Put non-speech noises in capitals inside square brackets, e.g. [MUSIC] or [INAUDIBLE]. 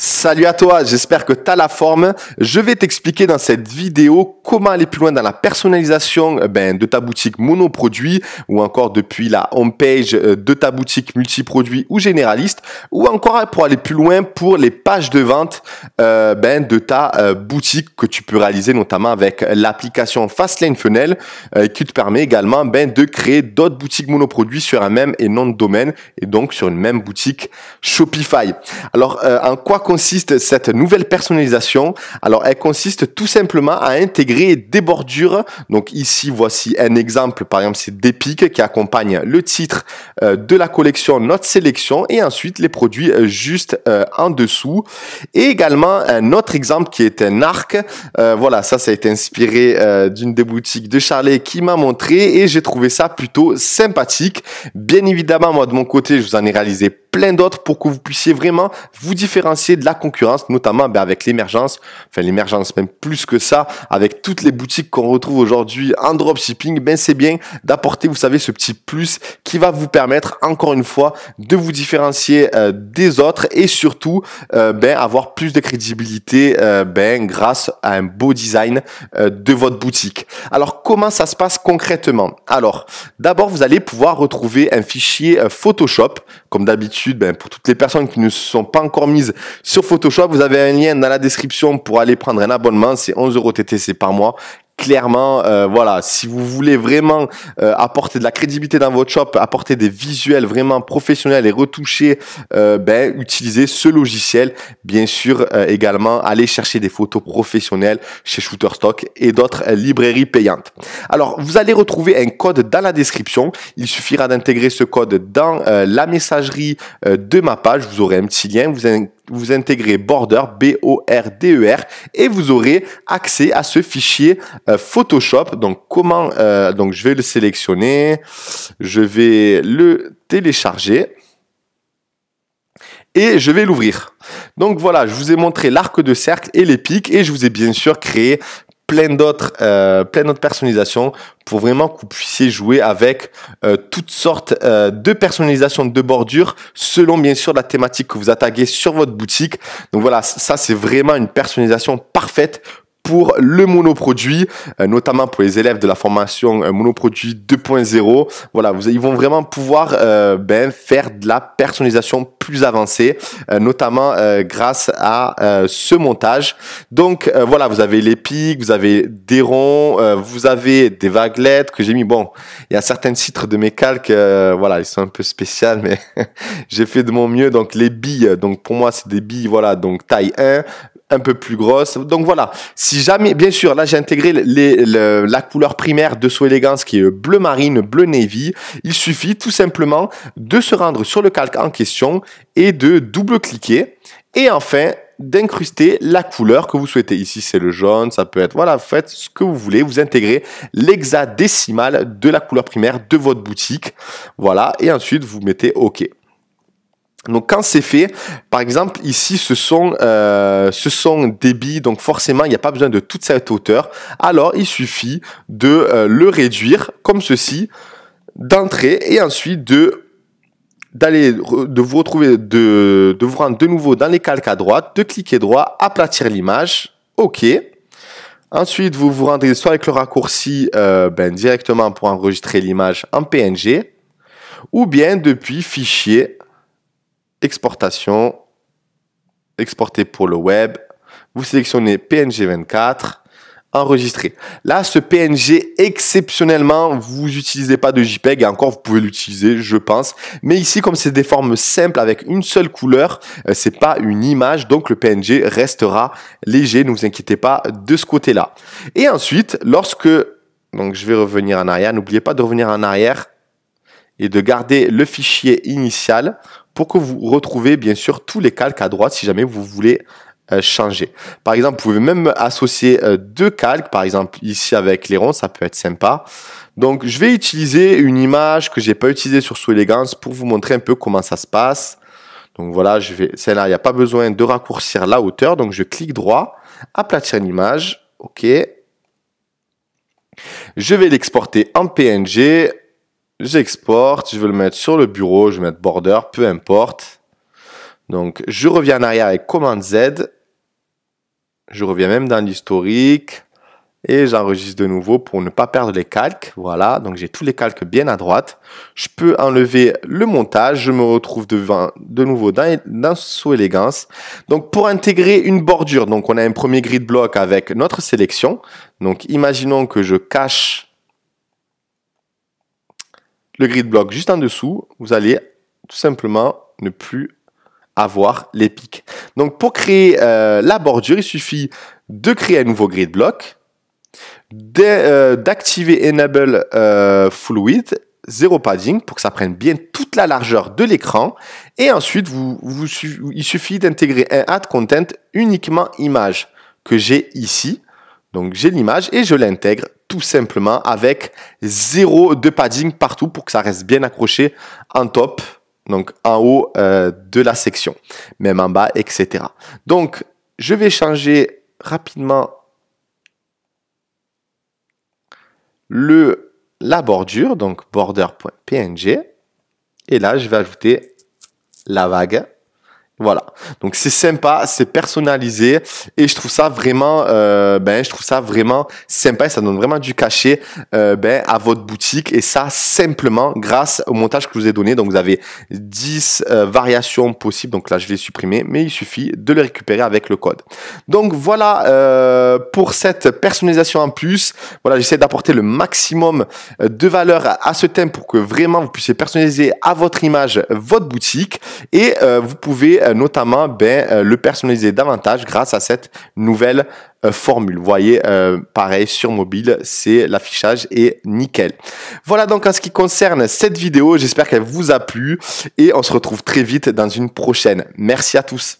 Salut à toi, j'espère que tu as la forme. Je vais t'expliquer dans cette vidéo comment aller plus loin dans la personnalisation euh, ben, de ta boutique monoproduit ou encore depuis la home page euh, de ta boutique multiproduit ou généraliste ou encore pour aller plus loin pour les pages de vente euh, ben, de ta boutique que tu peux réaliser notamment avec l'application Fastlane Funnel qui te permet également ben, de créer d'autres boutiques monoproduits sur un même et non de domaine et donc sur une même boutique Shopify. Alors en quoi consiste cette nouvelle personnalisation Alors, elle consiste tout simplement à intégrer des bordures. Donc ici, voici un exemple. Par exemple, c'est des qui accompagne le titre euh, de la collection, notre sélection, et ensuite les produits euh, juste euh, en dessous. Et également un autre exemple qui est un arc. voilà, ça, ça a été inspiré d'une des boutiques de Charlet qui m'a montré et j'ai trouvé ça plutôt sympathique. Bien évidemment, moi de mon côté, je vous en ai réalisé plein d'autres pour que vous puissiez vraiment vous différencier de la concurrence, notamment ben, avec l'émergence, enfin l'émergence même plus que ça, avec toutes les boutiques qu'on retrouve aujourd'hui en dropshipping, ben c'est bien d'apporter, vous savez, ce petit plus qui va vous permettre encore une fois de vous différencier euh, des autres et surtout euh, ben avoir plus de crédibilité euh, ben grâce à un beau design de votre boutique. Alors comment ça se passe concrètement Alors d'abord vous allez pouvoir retrouver un fichier Photoshop comme d'habitude ben, pour toutes les personnes qui ne se sont pas encore mises sur Photoshop, vous avez un lien dans la description pour aller prendre un abonnement. C'est 11 euros TTC par mois clairement, euh, voilà, si vous voulez vraiment euh, apporter de la crédibilité dans votre shop, apporter des visuels vraiment professionnels et retouchés, euh, ben, utilisez ce logiciel. Bien sûr, également, allez chercher des photos professionnelles chez Shooterstock et d'autres librairies payantes. Alors, vous allez retrouver un code dans la description. Il suffira d'intégrer ce code dans la messagerie de ma page. Vous aurez un petit lien. Vous vous intégrez Border, B-O-R-D-E-R, e et vous aurez accès à ce fichier euh, Photoshop. Donc, comment, euh, donc je vais le sélectionner, je vais le télécharger et je vais l'ouvrir. Donc voilà, je vous ai montré l'arc de cercle et les pics et je vous ai bien sûr créé plein d'autres euh, plein d'autres personnalisations pour vraiment que vous puissiez jouer avec euh, toutes sortes euh, de personnalisations de bordure selon bien sûr la thématique que vous attaquez sur votre boutique. Donc voilà, ça c'est vraiment une personnalisation parfaite pour le monoproduit, euh, notamment pour les élèves de la formation euh, monoproduit 2.0. Voilà, vous, ils vont vraiment pouvoir euh, ben, faire de la personnalisation plus avancée, notamment grâce à ce montage. Donc voilà, vous avez les pics, vous avez des ronds, vous avez des vaguelettes que j'ai mis. Bon, il y a certains titres de mes calques, voilà, ils sont un peu spéciaux, mais [LAUGHS] j'ai fait de mon mieux. Donc les billes, donc pour moi c'est des billes, voilà, donc taille 1, un peu plus grosse. Donc voilà, si jamais, bien sûr, là j'ai intégré les, la couleur primaire de Sous qui est bleu marine, bleu navy. Il suffit tout simplement de se rendre sur le calque en question et de double-cliquer. Et enfin, d'incruster la couleur que vous souhaitez. Ici, c'est le jaune, ça peut être... Voilà, faites ce que vous voulez. Vous intégrez l'hexadécimal de la couleur primaire de votre boutique. Voilà, et ensuite, vous mettez OK. Donc quand c'est fait, par exemple ici ce sont, euh, ce sont donc forcément il n'y a pas besoin de toute cette hauteur. Alors il suffit de euh, le réduire comme ceci, d'entrer et ensuite de d'aller de vous retrouver de, vous rendre de nouveau dans les calques à droite, de cliquer droit, aplatir l'image, OK. Ensuite, vous vous rendez soit avec le raccourci euh, ben, directement pour enregistrer l'image en PNG, ou bien depuis Fichier, exportation, exporter pour le web. Vous sélectionnez PNG 24, enregistrer. Là, ce PNG, exceptionnellement, vous n'utilisez pas de JPEG, encore, vous pouvez l'utiliser, je pense. Mais ici, comme c'est des formes simples avec une seule couleur, euh, c'est pas une image, donc le PNG restera léger, ne vous inquiétez pas de ce côté-là. Et ensuite, lorsque, donc je vais revenir en arrière, n'oubliez pas de revenir en arrière et de garder le fichier initial pour que vous retrouviez bien sûr tous les calques à droite si jamais vous voulez euh, changer. Par exemple, vous pouvez même associer euh, deux calques, par exemple ici avec les ronds, ça peut être sympa. Donc je vais utiliser une image que j'ai pas utilisée sur sous elegance pour vous montrer un peu comment ça se passe. Donc voilà, je vais celle-là, il n'y a pas besoin de raccourcir la hauteur, donc je clique droit, aplatir l'image, OK. Je vais l'exporter en PNG j'exporte, je vais le mettre sur le bureau, je vais mettre border, peu importe. Donc je reviens en arrière avec commande Z, je reviens même dans l'historique et j'enregistre de nouveau pour ne pas perdre les calques. Voilà, donc j'ai tous les calques bien à droite. Je peux enlever le montage, je me retrouve devant, de nouveau dans, dans sous élégance. Donc pour intégrer une bordure, donc on a un premier grid block avec notre sélection. Donc imaginons que je cache le grid block juste en dessous, vous allez tout simplement ne plus avoir les pics. Donc pour créer euh, la bordure, il suffit de créer un nouveau grid block, euh, d'activer Enable Fluid, euh, Full Width, zéro padding, pour que ça prenne bien toute la largeur de l'écran. Et ensuite, vous, vous, il suffit d'intégrer un Add Content uniquement image que j'ai ici. Donc j'ai l'image et je l'intègre tout simplement avec zéro de padding partout pour que ça reste bien accroché en top, donc en haut euh, de la section, même en bas, etc. Donc, je vais changer rapidement le, la bordure, donc border.png, et là, je vais ajouter la vague voilà. Donc c'est sympa, c'est personnalisé et je trouve ça vraiment, euh, ben je trouve ça vraiment sympa. Et ça donne vraiment du cachet euh, ben à votre boutique et ça simplement grâce au montage que je vous ai donné. Donc vous avez 10 euh, variations possibles. Donc là je vais supprimer, mais il suffit de les récupérer avec le code. Donc voilà pour cette personnalisation en plus. Voilà, j'essaie d'apporter le maximum de valeur à, ce thème pour que vraiment vous puissiez personnaliser à votre image votre boutique et vous pouvez euh, notamment ben, euh, le personnaliser davantage grâce à cette nouvelle euh, formule. Vous voyez, pareil sur mobile, c'est l'affichage est nickel. Voilà donc en ce qui concerne cette vidéo, j'espère qu'elle vous a plu et on se retrouve très vite dans une prochaine. Merci à tous.